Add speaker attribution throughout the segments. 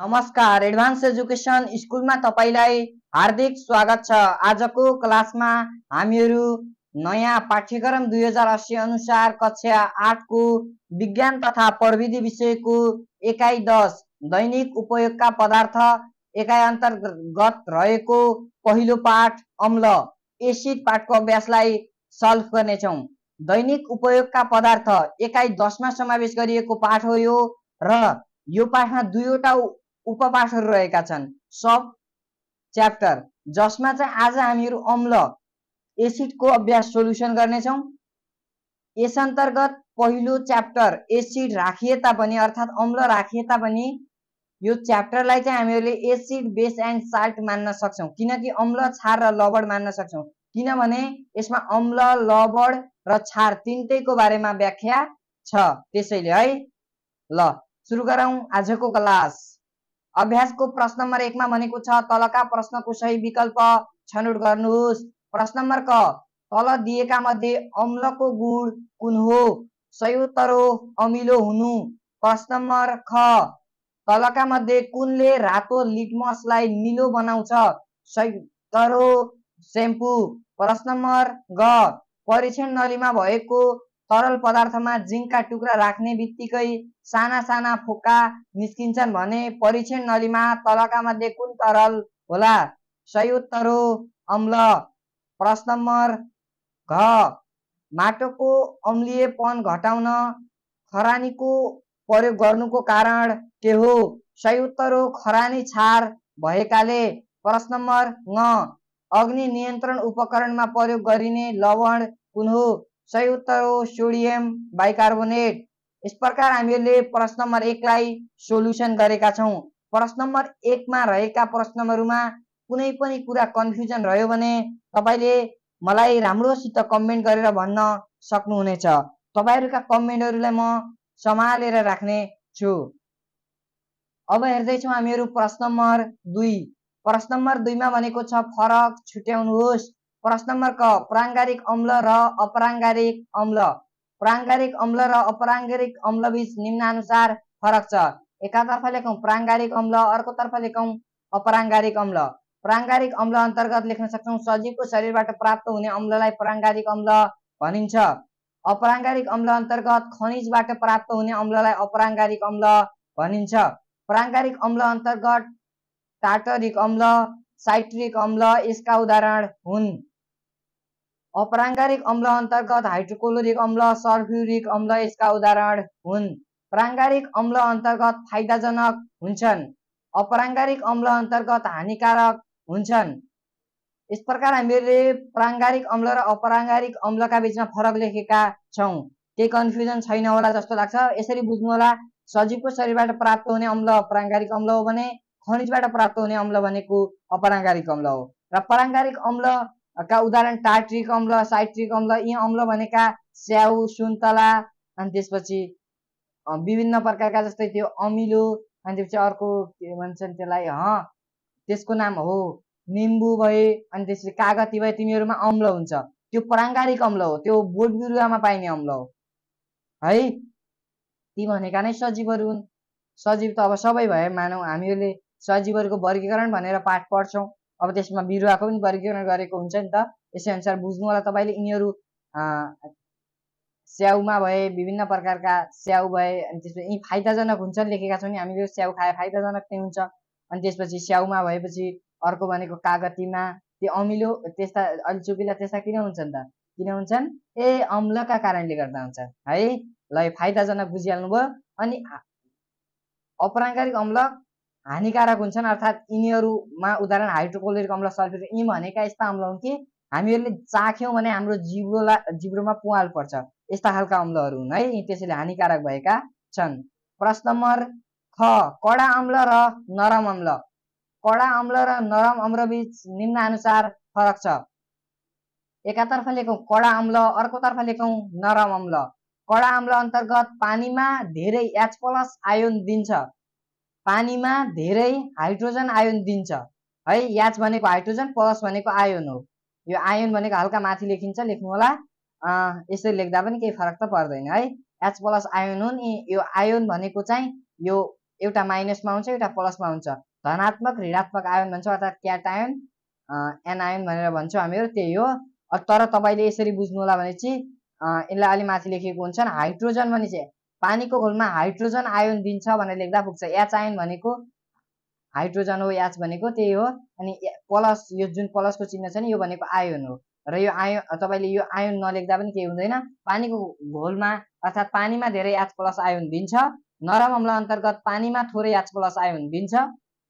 Speaker 1: नमस्कार advance education स्कुलमा तपाईँलाई हार्दिक स्वागत छ आजको क्लासमा हामीहरू नयाँ पाठ्यक्रम दुई हजार अस्सी अनुसार कक्षा आठको विज्ञान तथा प्रविधि विषयको एकाइ दस दैनिक उपयोगका पदार्थ एकाइ अन्तर्गत रहेको पहिलो पाठ अम्ल एसिड पाठको अभ्यासलाई सल्भ गर्नेछौँ दैनिक उपयोगका पदार्थ एकाइ दसमा समावेश गरिएको पाठ हो यो र यो पाठमा दुईवटा उपपाठहरू रहेका छन् सब च्याप्टर जसमा चाहिँ आज हामीहरू अम्ल एसिडको अभ्यास सोल्युसन गर्नेछौँ यस अन्तर्गत पहिलो च्याप्टर एसिड राखिए तापनि अर्थात् अम्ल राखिए तापनि यो च्याप्टरलाई चाहिँ हामीहरूले एसिड बेस एन्ड साल्ट मान्न सक्छौँ किनकि अम्ल छार र लबड मान्न सक्छौँ किनभने यसमा अम्ल लबड र छार तिनटैको बारेमा व्याख्या छ त्यसैले है ल सुरु गरौँ आजको क्लास अभ्यासको प्रश्न नम्बर एकमा भनेको छ तलका प्रश्नको सही विकल्प छनौट गर्नुहोस् प्रश्न नम्बर क तल दिएका मध्ये अम्लको गुण कुन हो सही उत्तर हो अमिलो हुनु प्रश्न नम्बर ख तलका मध्ये कुनले रातो लिटमसलाई निलो बनाउँछ सही उत्तर हो सेम्पू प्रश्न नम्बर ग परीक्षण नलीमा भएको तरल पदार्थमा जिङ्कका टुक्रा राख्ने बित्तिकै साना साना फोका निस्किन्छन् भने परीक्षण नलीमा तलका मध्ये कुन तरल होला सही उत्तर हो अम्ल प्रश्न नम्बर घ माटोको अम्लीयपन घटाउन खरानीको प्रयोग गर्नुको कारण के हो सही उत्तर हो खरानी छार भएकाले प्रश्न नम्बर न अग्नि नियन्त्रण उपकरणमा प्रयोग गरिने लवण कुन हो सही उत्तर हो सोडियम बाइकार्बोनेट यस प्रकार हामीहरूले प्रश्न नम्बर एकलाई सोल्युसन गरेका छौँ प्रश्न नम्बर एकमा रहेका प्रश्नहरूमा कुनै पनि कुरा कन्फ्युजन रह्यो भने तपाईँले मलाई राम्रोसित कमेन्ट गरेर भन्न सक्नुहुनेछ तपाईँहरूका कमेन्टहरूलाई म सम्हालेर राख्ने छु अब हेर्दैछौँ हामीहरू प्रश्न नम्बर दुई प्रश्न नम्बर दुईमा भनेको छ फरक छुट्याउनुहोस् प्रश्न नम्बर क प्राङ्गारिक अम्ल र अपराङ्गारिक अम्ल प्राङ्गारिक अम्ल र अपराङ्गारिक अम्ल बीच निम्नानुसार फरक छ एकातर्फ लेखौँ प्राङ्गारिक अम्ल अर्कोतर्फ लेखौँ अपराङ्गारिक अम्ल प्राङ्गारिक अम्ल अन्तर्गत लेख्न सक्छौँ सजीवको शरीरबाट प्राप्त हुने अम्ललाई प्राङ्गारिक अम्ल भनिन्छ अपराङ्गारिक अम्ल अन्तर्गत खनिजबाट प्राप्त हुने अम्ललाई अपराङ्गारिक अम्ल भनिन्छ प्राङ्गारिक अम्ल अन्तर्गत टाटरिक अम्ल साइट्रिक अम्ल यसका उदाहरण हुन् अपराङ्गारिक अम्ल अन्तर्गत हाइड्रोक्लोरिक अम्ल सर्फ्युरिक अम्ल यसका उदाहरण हुन् प्राङ्गारिक अम्ल अन्तर्गत फाइदाजनक हुन्छन् अपराङ्गारिक अम्ल अन्तर्गत हानिकारक हुन्छन् यस प्रकार हामीले प्राङ्गारिक अम्ल र अपराङ्गारिक अम्लका बिचमा फरक लेखेका छौँ केही कन्फ्युजन छैन होला जस्तो लाग्छ यसरी बुझ्नु होला सजीवको शरीरबाट प्राप्त हुने अम्ल प्राङ्गारिक अम्ल हो भने खनिजबाट प्राप्त हुने अम्ल भनेको अपराङ्गारिक अम्ल हो र पराङ्गारिक अम्ल का उदाहरण टार्ट्रिक अम्ल साइट्रिक अम्ल यी अम्ल भनेका स्याउ सुन्तला अनि त्यसपछि विभिन्न प्रकारका जस्तै त्यो अमिलो अनि त्यसपछि अर्को के भन्छन् त्यसलाई ह त्यसको नाम हो निम्बु भए अनि त्यसपछि कागती भए तिमीहरूमा अम्ल हुन्छ त्यो प्राङ्गारिक अम्ल हो त्यो बोट बिरुवामा पाइने अम्ल हो है ती भनेका नै सजीवहरू हुन् सजीव त अब सबै भए मानौँ हामीहरूले सजीवहरूको वर्गीकरण भनेर पाठ पढ्छौँ अब त्यसमा बिरुवाको पनि वर्गीकरण गरेको हुन्छ नि त यसै अनुसार बुझ्नु होला तपाईँले यिनीहरू स्याउमा भए विभिन्न प्रकारका स्याउ भए अनि त्यसपछि यी फाइदाजनक हुन्छन् लेखेका छौँ नि हामीले स्याउ खाए फाइदाजनक नै हुन्छ अनि त्यसपछि स्याउमा भएपछि अर्को भनेको कागतीमा त्यो अमिलो त्यस्ता अलि चुपिला त्यस्ता किन हुन्छन् त किन हुन्छन् ए अम्लका कारणले गर्दा हुन्छ है ल फाइदाजनक बुझिहाल्नु भयो अनि अपराङ्कारिक अम्ल हानिकारक हुन्छन् अर्थात् यिनीहरूमा उदाहरण हाइड्रोक्लोरिक अम्ल सल्फ्युरिक यी भनेका यस्ता अम्ल हुन् कि हामीहरूले चाख्यौँ भने हाम्रो जिब्रोलाई जिब्रोमा पुवाल पर्छ यस्ता खालका अम्लहरू हुन् है त्यसैले हानिकारक भएका छन् प्रश्न नम्बर ख कडा अम्ल र नरम अम्ल कडा अम्ल र नरम अम्लबीच निम्नानुसार फरक छ एकातर्फ लेखौँ कडा अम्ल अर्कोतर्फ लेखौँ नरम अम्ल कडा अम्ल अन्तर्गत पानीमा धेरै एच प्लस आयोन दिन्छ पानीमा धेरै हाइड्रोजन आयन दिन्छ है याच भनेको हाइड्रोजन प्लस भनेको आयन हो यो आयन भनेको हल्का माथि लेखिन्छ लेख्नु होला यसरी लेख्दा पनि केही फरक त पर्दैन है एच प्लस आयोन नि यो आयोन भनेको चाहिँ यो एउटा माइनसमा हुन्छ एउटा प्लसमा हुन्छ धनात्मक ऋणात्मक आयन भन्छ अर्थात् क्याट आयोन एनआयन भनेर भन्छौँ हामीहरू त्यही हो तर तपाईँले यसरी बुझ्नु होला भने चाहिँ यसलाई अलि माथि लेखिएको हुन्छ हाइड्रोजन भने चाहिँ पानीको घोलमा हाइड्रोजन आयोन दिन्छ भनेर लेख्दा पुग्छ एच आयन भनेको हाइड्रोजन हो एच भनेको त्यही हो अनि प्लस यो जुन प्लसको चिन्ह छ नि यो भनेको आयोन हो र यो आयो तपाईँले यो आयोन नलेख्दा पनि केही हुँदैन पानीको घोलमा अर्थात् पानीमा धेरै एच प्लस आयोन दिन्छ नरम अम्ल अन्तर्गत पानीमा थोरै एच प्लस आयोन दिन्छ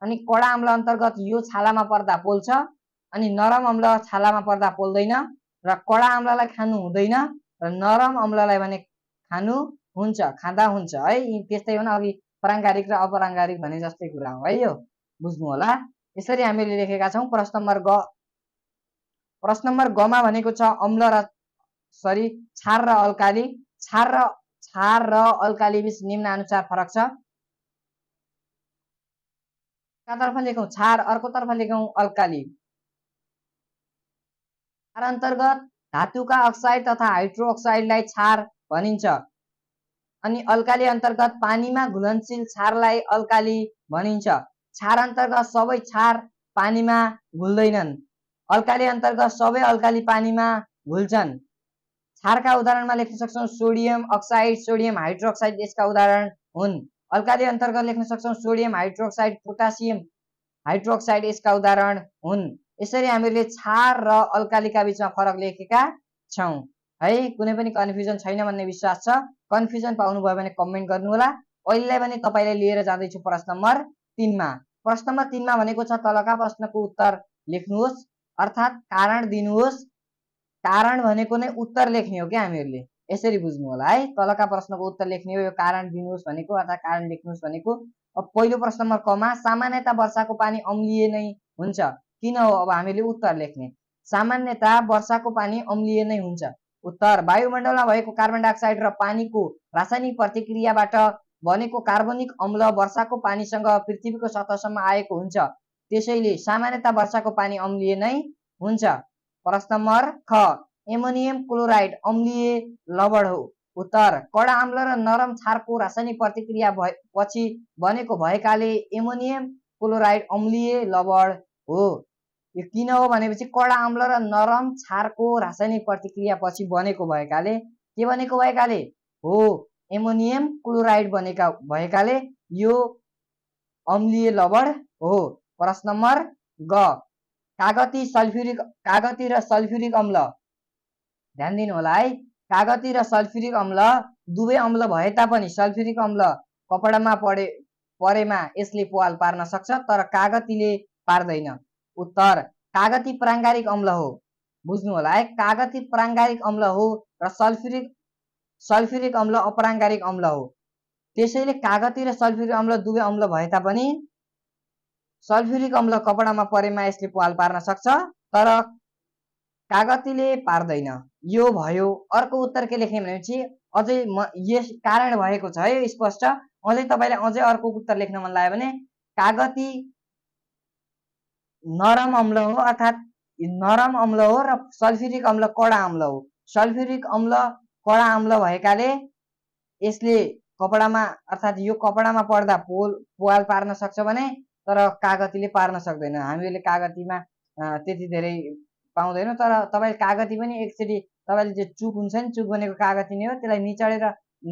Speaker 1: अनि कडा अम्ल अन्तर्गत यो छालामा पर्दा पोल्छ अनि नरम अम्ल छालामा पर्दा पोल्दैन र कडा अम्ललाई खानु हुँदैन र नरम अम्ललाई भने खानु हुन्छ खाँदा हुन्छ है त्यस्तै हो न अघि प्राङ्गारिक र अपराङ्गारिक भने जस्तै कुरा हो है यो बुझ्नु होला यसरी हामीले लेखेका छौँ प्रश्न नम्बर ग प्रश्न नम्बर गमा भनेको छ अम्ल र सरी छार र अल्काली छार र छार र अल्काली बिच अनुसार फरक छ तर्फ लेखौँ क्षार अर्कोतर्फ लेखौँ अल्काली अन्तर्गत धातुका अक्साइड तथा हाइड्रो अक्साइडलाई छार भनिन्छ अनि अल्काली अन्तर्गत पानीमा घुलनशील छारलाई अल्काली भनिन्छ छार अन्तर्गत सबै छार पानीमा घुल्दैनन् अल्काली अन्तर्गत सबै अल्काली पानीमा घुल्छन् छारका उदाहरणमा लेख्न सक्छौँ सोडियम अक्साइड सोडियम हाइड्रोक्साइड यसका उदाहरण हुन् अल्काली अन्तर्गत लेख्न सक्छौँ सोडियम हाइड्रोक्साइड पोटासियम हाइड्रोक्साइड यसका उदाहरण हुन् यसरी हामीले छार र अल्कालीका बिचमा फरक लेखेका छौँ है कुनै पनि कन्फ्युजन छैन भन्ने विश्वास छ कन्फ्युजन पाउनुभयो भने कमेन्ट गर्नु होला अहिलेलाई पनि तपाईँले लिएर जाँदैछु प्रश्न नम्बर तिनमा प्रश्न नम्बर तिनमा भनेको छ तलका प्रश्नको उत्तर लेख्नुहोस् अर्थात् कारण दिनुहोस् कारण भनेको नै उत्तर लेख्ने हो क्या हामीहरूले यसरी बुझ्नु होला है तलका प्रश्नको उत्तर लेख्ने हो यो कारण दिनुहोस् भनेको अर्थात् कारण लेख्नुहोस् भनेको अब पहिलो प्रश्न नम्बर कमा सामान्यता वर्षाको पानी अम्लिए नै हुन्छ किन हो अब हामीले उत्तर लेख्ने सामान्यता वर्षाको पानी अम्लिए नै हुन्छ उत्तर वायुमण्डलमा भएको कार्बन डाइअक्साइड र पानीको रासायनिक प्रतिक्रियाबाट बनेको कार्बनिक अम्ल वर्षाको पानीसँग पृथ्वीको सतहसम्म आएको हुन्छ त्यसैले सामान्यत वर्षाको पानी अम्लिय नै हुन्छ प्रश्न नम्बर ख एमोनियम क्लोराइड अम्लिय लवण हो उत्तर कडा अम्ल र नरम छारको रासायनिक प्रतिक्रिया भए पछि बनेको भएकाले एमोनियम क्लोराइड अम्लिय लवण हो यो किन हो भनेपछि कडा अम्ल र नरम छारको रासायनिक प्रतिक्रियापछि बनेको भएकाले के बनेको भएकाले हो एमोनियम क्लोराइड बनेका भएकाले यो अम्लीय लवण हो प्रश्न नम्बर ग कागती सल्फ्युरिक कागती र सल्फ्युरिक अम्ल ध्यान दिनु होला है कागती र सल्फ्युरिक अम्ल दुवै अम्ल भए तापनि सल्फ्युरिक अम्ल कपडामा पडे परेमा यसले पाल पार्न सक्छ तर कागतीले पार्दैन उत्तर कागती प्राङ्गारिक अम्ल हो बुझ्नु होला है कागती प्राङ्गारिक अम्ल हो र सल्फ्युरिक सल्फ्युरिक अम्ल अपराङ्गारिक अम्ल हो त्यसैले कागती र सल्फ्युरिक अम्ल दुवै अम्ल भए तापनि सल्फ्युरिक अम्ल कपडामा परेमा यसले पाल पार्न सक्छ तर कागतीले पार्दैन यो भयो अर्को उत्तर के लेख्ने भनेपछि अझै म यस कारण भएको छ है स्पष्ट अझै तपाईँले अझै अर्को उत्तर लेख्न मन लाग्यो भने कागती नरम अम्ल हो अर्थात् नरम अम्ल हो र सल्फ्युरिक अम्ल कडा अम्ल हो सल्फ्युरिक अम्ल कडा अम्ल भएकाले यसले कपडामा अर्थात् यो कपडामा पर्दा पोल पोवाल पार्न सक्छ भने तर कागतीले पार्न सक्दैन हामीहरूले कागतीमा त्यति धेरै पाउँदैनौँ तर तपाईँले कागती पनि एकचोटि तपाईँले जो चुक हुन्छ नि चुक बनेको कागती नै हो त्यसलाई निचडेर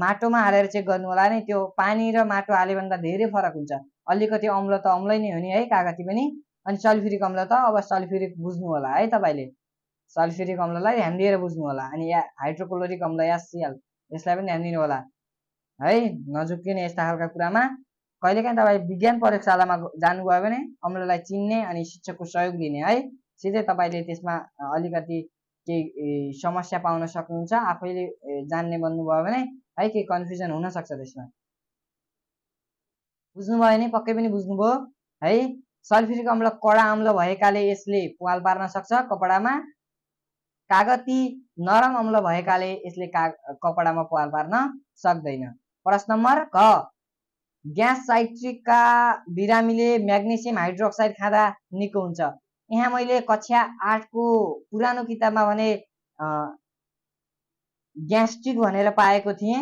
Speaker 1: माटोमा हालेर चेक गर्नु होला नि त्यो पानी र माटो हाल्यो भन्दा धेरै फरक हुन्छ अलिकति अम्ल त अम्लै नै हो नि है कागती पनि अनि सल्फ्युरिक अम्ल त अब सल्फ्युरिक बुझ्नु होला है तपाईँले सल्फ्युरिक अम्ललाई ध्यान दिएर बुझ्नु होला अनि या हाइड्रोक्लोरिक अम्ल या सिएल यसलाई पनि ध्यान दिनु होला है नझुक्किने यस्ता खालका कुरामा कहिलेकाहीँ तपाईँ विज्ञान प्रयोगशालामा जानुभयो भने अम्ललाई चिन्ने अनि शिक्षकको सहयोग लिने है सिधै तपाईँले त्यसमा अलिकति केही समस्या पाउन सक्नुहुन्छ आफैले जान्ने बन्नुभयो भने है केही कन्फ्युजन हुनसक्छ त्यसमा बुझ्नुभयो भने पक्कै पनि बुझ्नुभयो है सल्फ्युरिक अम्ल कडा अम्ल भएकाले यसले प्वाल पार्न सक्छ कपडामा कागती नरम अम्ल भएकाले यसले का कपडामा प्वाल पार्न सक्दैन प्रश्न नम्बर क ग्यास साइट्रिकका बिरामीले म्याग्नेसियम हाइड्रोक्साइड खाँदा निको हुन्छ यहाँ मैले कक्षा आठको पुरानो किताबमा भने ग्यास्ट्रिक भनेर पाएको थिएँ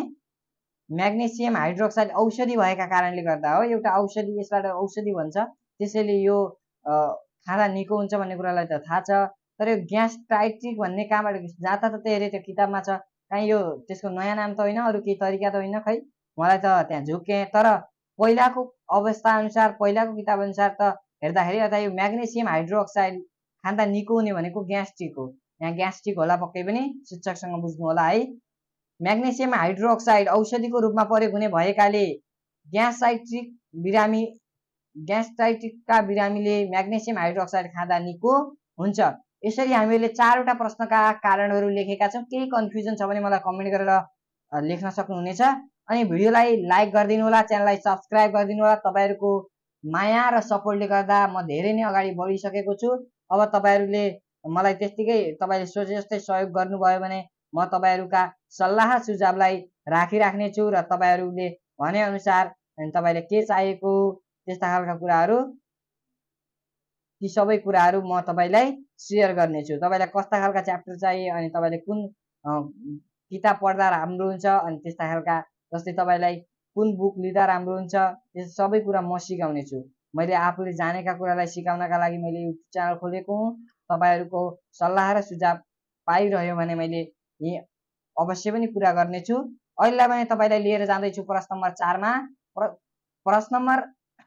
Speaker 1: म्याग्नेसियम हाइड्रोक्साइड औषधि भएका कारणले गर्दा हो एउटा औषधि यसबाट औषधि भन्छ त्यसैले यो खाँदा निको हुन्छ भन्ने कुरालाई त थाहा छ तर यो ग्यास टाइट्रिक भन्ने कहाँबाट जाता त त्यही अरे त्यो किताबमा छ कहीँ यो त्यसको नयाँ नाम त होइन अरू केही तरिका त होइन खै मलाई त त्यहाँ झुके तर पहिलाको अवस्था अनुसार पहिलाको किताब अनुसार त हेर्दाखेरि अथवा यो म्याग्नेसियम हाइड्रोअक्साइड खाँदा निको हुने भनेको ग्यास्ट्रिक हो यहाँ ग्यास्ट्रिक होला पक्कै पनि शिक्षकसँग बुझ्नु होला है म्याग्नेसियम हाइड्रोअक्साइड औषधिको रूपमा प्रयोग हुने भएकाले ग्यासाइट्रिक बिरामी ग्यास्ट्राइटिकका बिरामीले म्याग्नेसियम हाइड्रोक्साइड खाँदा निको हुन्छ यसरी हामीहरूले चारवटा प्रश्नका कारणहरू लेखेका छौँ केही कन्फ्युजन छ भने मलाई कमेन्ट गरेर लेख्न सक्नुहुनेछ अनि भिडियोलाई लाइक गरिदिनु होला च्यानललाई सब्सक्राइब गरिदिनु होला तपाईँहरूको माया र सपोर्टले गर्दा म धेरै नै अगाडि बढिसकेको छु अब तपाईँहरूले मलाई त्यत्तिकै तपाईँले सोचे जस्तै सहयोग गर्नुभयो भने म तपाईँहरूका सल्लाह सुझावलाई राखिराख्नेछु र तपाईँहरूले भनेअनुसार तपाईँले के चाहिएको त्यस्ता खालका कुराहरू ती सबै कुराहरू म तपाईँलाई सेयर गर्नेछु तपाईँलाई कस्ता खालका च्याप्टर चाहियो अनि तपाईँले कुन किताब पढ्दा राम्रो हुन्छ अनि त्यस्ता खालका जस्तै तपाईँलाई कुन बुक लिँदा राम्रो हुन्छ त्यो सबै कुरा म सिकाउने छु मैले आफूले जानेका कुरालाई सिकाउनका लागि मैले युट्युब च्यानल खोलेको हुँ तपाईँहरूको सल्लाह र सुझाव पाइरह्यो भने मैले अवश्य पनि कुरा गर्नेछु अहिले भने तपाईँलाई लिएर जाँदैछु प्रश्न नम्बर चारमा प्रश्न नम्बर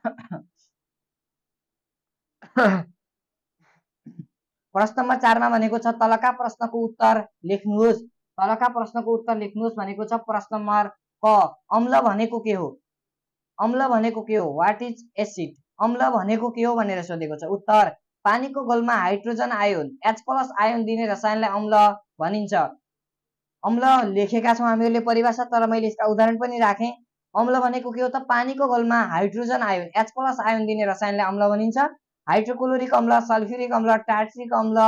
Speaker 1: प्रश्न नम्बर चारमा भनेको छ तलका प्रश्नको उत्तर लेख्नुहोस् तलका प्रश्नको उत्तर लेख्नुहोस् भनेको छ प्रश्न नम्बर क अम्ल भनेको के हो अम्ल भनेको के हो वाट इज एसिड अम्ल भनेको के हो भनेर सोधेको छ उत्तर पानीको गोलमा hydrogen ion H plus ion दिने रसायनलाई अम्ल भनिन्छ अम्ल लेखेका छौँ हामीहरूले परिभाषा तर मैले यसका उदाहरण पनि राखेँ अम्ल भनेको के हो त पानीको घोलमा hydrogen ion H plus ion दिने रसायनलाई अम्ल भनिन्छ हाइड्रोक्लोरिक अम्ल सल्फ्युरिक अम्ल टार्ट्रिक अम्ल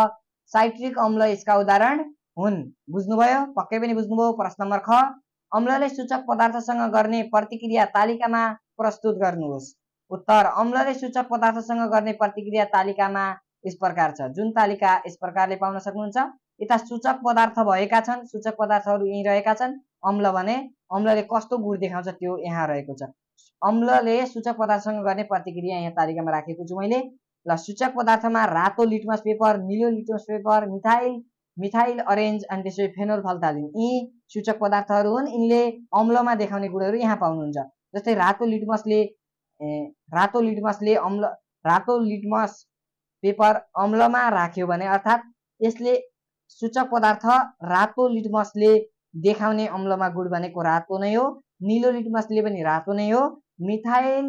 Speaker 1: साइट्रिक अम्ल यसका उदाहरण हुन् बुझ्नुभयो पक्कै पनि बुझ्नुभयो प्रश्न नम्बर ख अम्लले सूचक पदार्थसँग गर्ने प्रतिक्रिया तालिकामा प्रस्तुत गर्नुहोस् उत्तर अम्लले सूचक पदार्थसँग गर्ने प्रतिक्रिया तालिकामा यस प्रकार छ जुन तालिका यस प्रकारले पाउन सक्नुहुन्छ यता सूचक पदार्थ भएका छन् सूचक पदार्थहरू यहीँ रहेका छन् अम्ल भने अम्लले कस्तो गुण देखाउँछ त्यो यहाँ रहेको छ अम्लले सूचक पदार्थसँग गर्ने प्रतिक्रिया यहाँ तालिकामा राखेको छु मैले ल सूचक पदार्थमा रातो लिटमस पेपर निलो litmus paper methyl methyl orange अनि त्यसपछि फेनोल फल्थालिन यी सूचक पदार्थहरू हुन् यिनले अम्लमा देखाउने गुणहरू यहाँ पाउनुहुन्छ जस्तै रातो लिटमसले रातो लिटमसले अम्ल रातो लिटमस पेपर अम्लमा राख्यो भने अर्थात् यसले सूचक पदार्थ रातो लिटमसले देखाउने अम्लमा गुड भनेको रातो नै हो निलो लिटमसले पनि रातो नै हो मिथाइल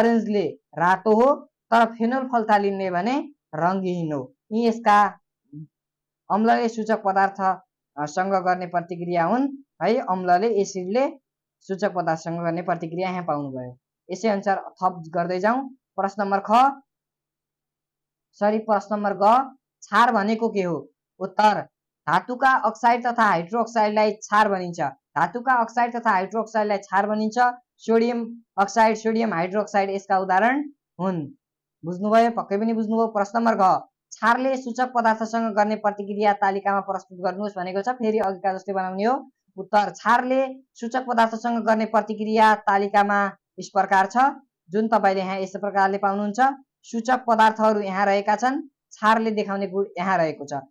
Speaker 1: अरेन्जले रातो हो तर फेनोल फल्थालिनले भने रङ्गहीन हो यी यसका अम्लले सूचक पदार्थसँग गर्ने प्रतिक्रिया हुन् है अम्लले एसिडले सूचक पदार्थसँग गर्ने प्रतिक्रिया यहाँ पाउनुभयो यसै अनुसार थप गर्दै जाउँ प्रश्न नम्बर ख सरी प्रश्न नम्बर ग छार भनेको के हो उत्तर धातुका अक्साइड तथा हाइड्रोक्साइडलाई क्षार भनिन्छ धातुका अक्साइड तथा हाइड्रोक्साइडलाई क्षार भनिन्छ सोडियम अक्साइड सोडियम हाइड्रोक्साइड यसका उदाहरण हुन् बुझ्नुभयो पक्कै पनि बुझ्नुभयो प्रश्न नम्बर घ क्षारले सूचक पदार्थसँग गर्ने प्रतिक्रिया तालिकामा प्रस्तुत गर्नुहोस् भनेको छ फेरि अघिका जस्तै बनाउने हो उत्तर क्षारले सूचक पदार्थसँग गर्ने प्रतिक्रिया तालिकामा यस प्रकार छ जुन तपाईँले यहाँ यस प्रकारले पाउनुहुन्छ सूचक पदार्थहरू यहाँ रहेका छन् क्षारले देखाउने गुण यहाँ रहेको छ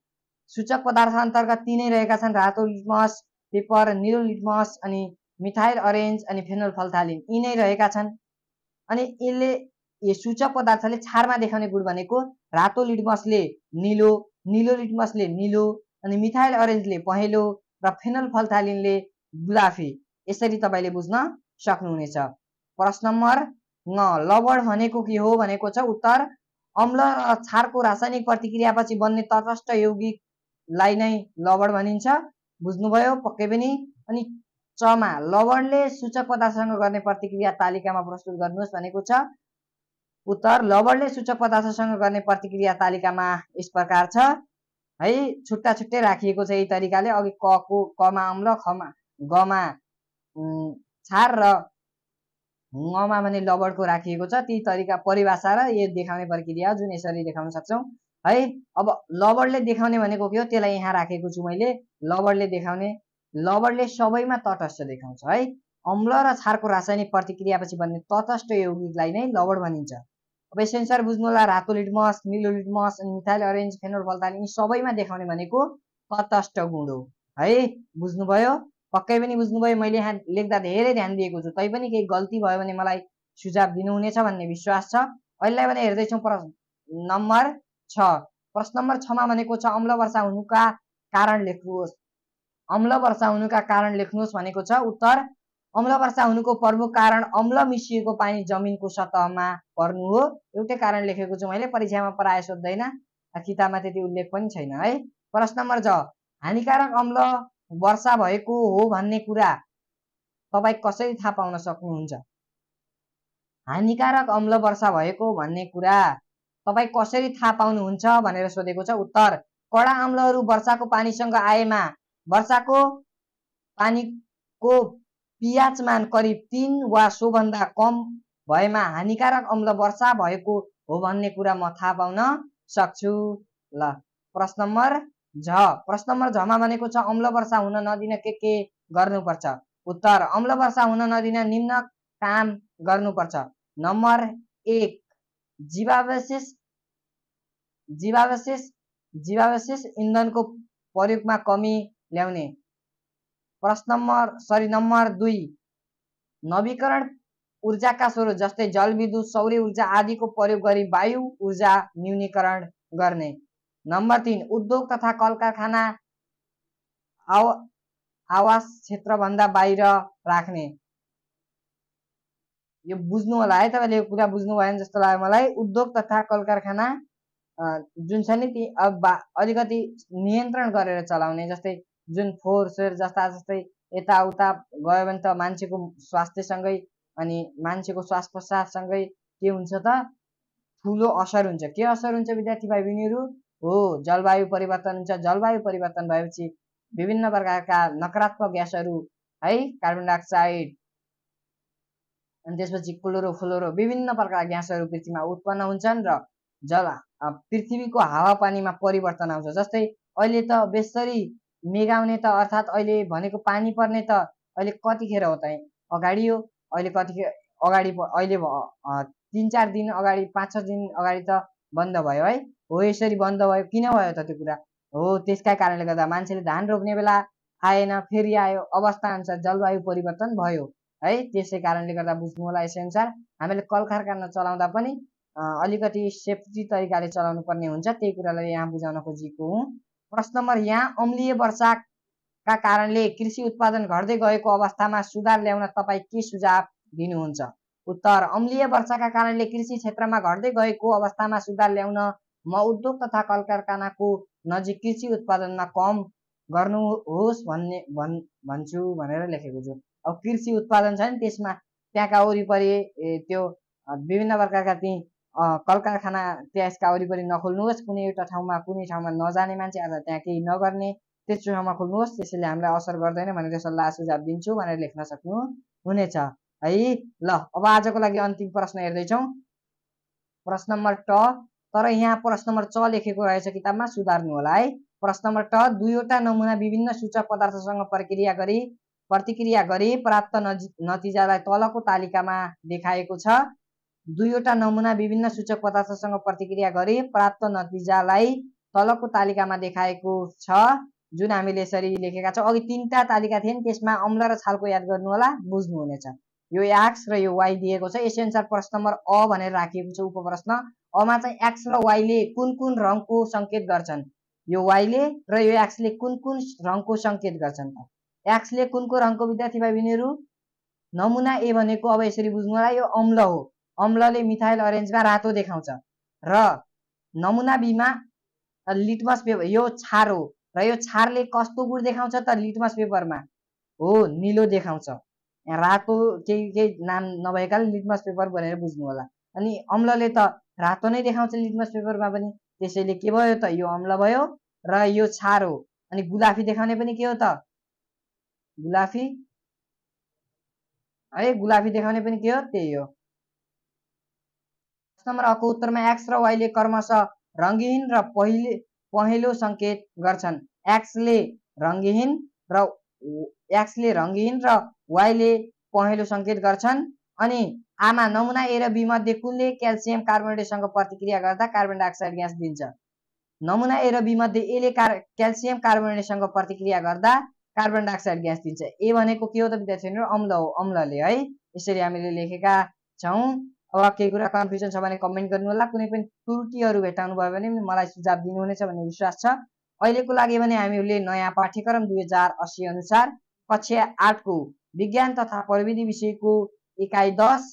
Speaker 1: सूचक पदार्थ अन्तर्गत तिनै रहेका छन् रातो लिटमस पेपर निलो लिटमस अनि मिथाइल अरेन्ज अनि फेनोल फल्थालिन यी नै रहेका छन् अनि यसले यो सूचक पदार्थले छारमा देखाउने गुण भनेको रातो लिटमसले निलो निलो लिटमसले निलो अनि मिथाइल अरेन्जले पहेँलो र फेनल फल्थालिनले गुलाफी यसरी तपाईँले बुझ्न सक्नुहुनेछ प्रश्न नम्बर न लवण भनेको के हो भनेको छ उत्तर अम्ल र छारको रासायनिक प्रतिक्रियापछि बन्ने तटस्थ यौगिक लाई नै लवण भनिन्छ बुझ्नुभयो पक्कै पनि अनि चमा लवणले सूचक पदार्थसँग गर्ने प्रतिक्रिया तालिकामा प्रस्तुत गर्नुहोस् भनेको छ उत्तर लवणले सूचक पदार्थसँग गर्ने प्रतिक्रिया तालिकामा यस प्रकार छ है छुट्टा छुट्टै राखिएको छ यही तरिकाले अघि क को कमा अम्ल खमा गमा छार र ङमा भने लवणको राखिएको छ ती तरिका परिभाषा र यो देखाउने प्रक्रिया जुन यसरी देखाउन सक्छौँ है अब लबरले देखाउने भनेको के हो त्यसलाई यहाँ राखेको छु मैले लबरले देखाउने लबरले सबैमा तटस्थ देखाउँछ है अम्ल र छारको रासायनिक प्रतिक्रियापछि बन्ने तटस्थ यौगिकलाई नै लबर भनिन्छ अब सेन्सर अनुसार बुझ्नु होला रातो लिटमस निलो लिटमस अनि मिथाइल अरेन्ज फेनोल फलताल यी सबैमा देखाउने भनेको तटस्थ गुण हो है बुझ्नुभयो पक्कै पनि बुझ्नुभयो मैले यहाँ लेख्दा धेरै ध्यान दिएको छु पनि केही गल्ती भयो भने मलाई सुझाव दिनुहुनेछ भन्ने विश्वास छ अहिले भने हेर्दैछौँ प्रश्न नम्बर छ प्रश्न नम्बर छमा भनेको छ अम्ल वर्षा हुनुका कारण लेख्नुहोस् अम्ल वर्षा हुनुका कारण लेख्नुहोस् भनेको छ उत्तर अम्ल वर्षा हुनुको प्रमुख कारण अम्ल मिसिएको पानी जमिनको सतहमा पर्नु हो एउटै कारण लेखेको छु मैले परीक्षामा प्रायः सोध्दैन किताबमा त्यति उल्लेख पनि छैन है प्रश्न नम्बर छ हानिकारक अम्ल वर्षा भएको हो भन्ने कुरा तपाईँ कसरी थाहा पाउन सक्नुहुन्छ हानिकारक अम्ल वर्षा भएको भन्ने कुरा तपाईँ कसरी थाहा पाउनुहुन्छ भनेर सोधेको छ उत्तर कडा अम्लहरू वर्षाको पानीसँग आएमा वर्षाको पानीको पियाचमान करिब तिन वा सोभन्दा कम भएमा हानिकारक अम्ल वर्षा भएको हो भन्ने कुरा म थाहा पाउन सक्छु ल प्रश्न नम्बर झ प्रश्न नम्बर झमा भनेको छ अम्ल वर्षा हुन नदिन के के गर्नुपर्छ उत्तर अम्ल वर्षा हुन नदिन निम्न काम गर्नुपर्छ नम्बर एक जीवावशेष जीवावशेष जीवावशेष इन्धनको प्रयोगमा कमी ल्याउने प्रश्न नम्बर सरी नम्बर दुई नवीकरण ऊर्जाका स्वरूप जस्तै जलविद्युत सौर्य ऊर्जा आदिको प्रयोग गरी वायु ऊर्जा न्यूनीकरण गर्ने नम्बर तिन उद्योग तथा कल कारखाना आव आवास क्षेत्रभन्दा बाहिर राख्ने यो बुझ्नु होला है तपाईँले यो कुरा बुझ्नु भएन जस्तो लाग्यो मलाई उद्योग तथा कल कारखाना जुन छ नि ती अब अलिकति नियन्त्रण गरेर चलाउने जस्तै जुन फोहोर जस्ता जस्तै यताउता गयो भने त मान्छेको स्वास्थ्यसँगै अनि मान्छेको श्वास प्रश्वाससँगै के हुन्छ त ठुलो असर हुन्छ के असर हुन्छ विद्यार्थी भाइ बहिनीहरू हो जलवायु परिवर्तन हुन्छ जलवायु परिवर्तन भएपछि विभिन्न प्रकारका नकारात्मक ग्यासहरू है कार्बन डाइअक्साइड अनि त्यसपछि क्लोरो फ्लोरो विभिन्न प्रकारका ग्यासहरू पृथ्वीमा उत्पन्न हुन्छन् र जल पृथ्वीको हावापानीमा परिवर्तन आउँछ जस्तै अहिले त बेसरी मेगाउने त अर्थात् अहिले भनेको पानी पर्ने त अहिले कतिखेर हो त अगाडि हो अहिले कतिखेर अगाडि अहिले तिन चार दिन अगाडि पाँच छ दिन अगाडि त बन्द भयो है हो यसरी बन्द भयो किन भयो त त्यो कुरा हो त्यसका कारणले गर्दा मान्छेले धान रोप्ने बेला आएन फेरि आयो अवस्था अनुसार जलवायु परिवर्तन भयो है त्यसै कारणले गर्दा बुझ्नु होला यसै अनुसार हामीले कल कारखाना चलाउँदा पनि अलिकति सेफ्टी तरिकाले चलाउनु पर्ने हुन्छ त्यही कुरालाई यहाँ बुझाउन खोजेको हुँ प्रश्न नम्बर यहाँ अम्लीय वर्षाका कारणले कृषि उत्पादन घट्दै गएको अवस्थामा सुधार ल्याउन तपाईँ के सुझाव दिनुहुन्छ उत्तर अम्लीय वर्षाका कारणले कृषि क्षेत्रमा घट्दै गएको अवस्थामा सुधार ल्याउन म उद्योग तथा कल कारखानाको नजिक कृषि उत्पादनमा कम गर्नुहोस् भन्ने भन् भन्छु भनेर लेखेको छु अब कृषि उत्पादन छ नि त्यसमा त्यहाँका वरिपरि त्यो विभिन्न प्रकारका ती कल कारखाना त्यसका वरिपरि नखोल्नुहोस् कुनै एउटा ठाउँमा कुनै ठाउँमा नजाने मान्छे आज त्यहाँ केही नगर्ने त्यस्तो ठाउँमा खोल्नुहोस् त्यसैले हामीलाई असर गर्दैन भनेर सल्लाह सुझाव दिन्छु भनेर लेख्न सक्नु हुनेछ है ल अब आजको लागि अन्तिम प्रश्न हेर्दैछौँ प्रश्न नम्बर ट तर यहाँ प्रश्न नम्बर च लेखेको रहेछ किताबमा सुधार्नु होला है प्रश्न नम्बर ट दुईवटा नमुना विभिन्न सूचक पदार्थसँग प्रक्रिया गरी प्रतिक्रिया गरी प्राप्त नतिजालाई तलको तालिकामा देखाएको छ दुईवटा नमुना विभिन्न सूचक पदार्थसँग प्रतिक्रिया गरे प्राप्त नतिजालाई तलको तालिकामा देखाएको छ जुन हामीले यसरी लेखेका छौँ अघि तिनवटा तालिका थिएन त्यसमा अम्ल र छालको याद गर्नु होला बुझ्नुहुनेछ यो एक्स र यो वाई दिएको छ यस अनुसार प्रश्न नम्बर अ भनेर राखिएको छ उपप्रश्न अमा चाहिँ एक्स र वाइले कुन कुन रङको सङ्केत गर्छन् यो वाइले र यो एक्सले कुन कुन रङको सङ्केत गर्छन् त एक्सले कुनको रङको विद्यार्थी भाइ बहिनीहरू नमुना ए भनेको अब यसरी बुझ्नु होला यो अम्ल हो अम्लले मिथाइल अरेन्जमा रातो देखाउँछ र नमुना बिमा लिटमस पेपर यो छार हो र यो छारले कस्तो गुण देखाउँछ त लिटमस पेपरमा हो निलो देखाउँछ रातो केही केही नाम नभएकाले लिटमस पेपर भनेर बुझ्नु होला अनि अम्लले त रातो नै देखाउँछ लिटमस पेपरमा पनि त्यसैले के भयो त यो अम्ल भयो र यो छार हो अनि गुलाफी देखाउने पनि के हो त गुलाफी है गुलाफी देखाउने पनि के हो त्यही हो प्रश्न उत्तरमा एक्स र वाइले कर्मश रङ्गीन र पहिले पहेँलो सङ्केत गर्छन् एक्सले रङ्गीन र एक्सले रङ्गीन र वाइले पहेँलो सङ्केत गर्छन् अनि आमा नमुना ए र बी मध्ये कुनले क्याल्सियम कार्बोनेटसँग प्रतिक्रिया गर्दा कार्बन डाइअक्साइड ग्यास दिन्छ नमुना ए र बी मध्ये एले कार क्याल्सियम कार्बोनेटसँग प्रतिक्रिया गर्दा कार्बन डाइअक्साइड ग्यास दिन्छ ए भनेको के हो त विद्यार्थीहरू अम्ल हो अम्लले है यसरी हामीले लेखेका छौँ अब केही कुरा कन्फ्युजन छ भने कमेन्ट गर्नु होला कुनै पनि त्रुटिहरू भेटाउनु भयो भने मलाई सुझाव दिनुहुनेछ भन्ने विश्वास छ अहिलेको लागि भने हामीहरूले नयाँ पाठ्यक्रम दुई हजार असी अनुसार कक्षा आठको विज्ञान तथा प्रविधि विषयको एकाइ दस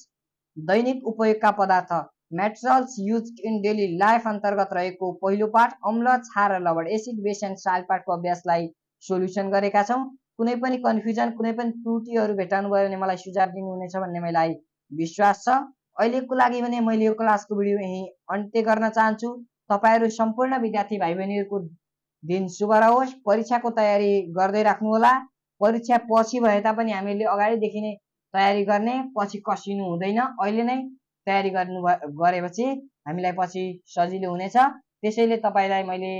Speaker 1: दैनिक उपयोगका पदार्थ materials use in daily life अन्तर्गत रहेको पहिलो पाठ अम्ल छार र लवण एसिड बेस एन्ड साइल पाठको अभ्यासलाई सोल्युसन गरेका छौँ कुनै पनि कन्फ्युजन कुनै पनि त्रुटिहरू भेटाउनु भयो भने मलाई सुझाव दिनुहुनेछ भन्ने मलाई विश्वास छ अहिलेको लागि भने मैले यो क्लासको भिडियो यहीँ अन्त्य गर्न चाहन्छु तपाईँहरू सम्पूर्ण विद्यार्थी भाइ बहिनीहरूको दिन शुभ रहोस् परीक्षाको तयारी गर्दै राख्नुहोला परीक्षा पछि भए तापनि हामीले अगाडिदेखि नै तयारी गर्ने पछि कसिनु हुँदैन अहिले नै तयारी गर्नु गरेपछि हामीलाई पछि सजिलो हुनेछ त्यसैले तपाईँलाई मैले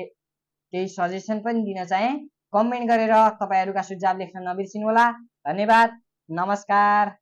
Speaker 1: केही सजेसन पनि दिन चाहेँ कमेन्ट गरेर तपाईँहरूका सुझाव लेख्न नबिर्सिनुहोला धन्यवाद नमस्कार